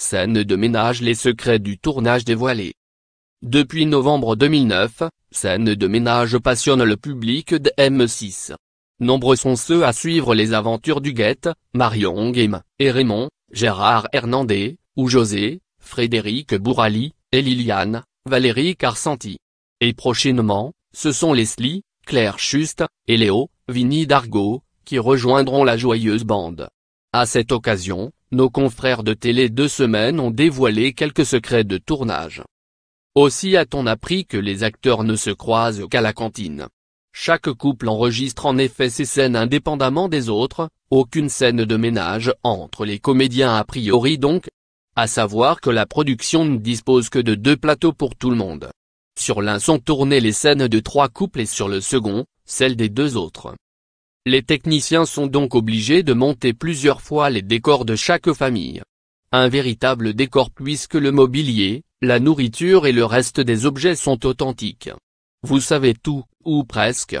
Scène de ménage Les secrets du tournage dévoilés. Depuis novembre 2009, Scène de ménage passionne le public de M6. Nombreux sont ceux à suivre les aventures du Guette, Marion Game, et Raymond, Gérard Hernandez, ou José, Frédéric Bourali, et Liliane, Valérie Carsanti. Et prochainement, ce sont Leslie, Claire Schuste, et Léo, Vinny Dargo, qui rejoindront la joyeuse bande. À cette occasion, nos confrères de Télé Deux Semaines ont dévoilé quelques secrets de tournage. Aussi a-t-on appris que les acteurs ne se croisent qu'à la cantine. Chaque couple enregistre en effet ses scènes indépendamment des autres, aucune scène de ménage entre les comédiens a priori donc, à savoir que la production ne dispose que de deux plateaux pour tout le monde. Sur l'un sont tournées les scènes de trois couples et sur le second, celles des deux autres. Les techniciens sont donc obligés de monter plusieurs fois les décors de chaque famille. Un véritable décor puisque le mobilier, la nourriture et le reste des objets sont authentiques. Vous savez tout, ou presque,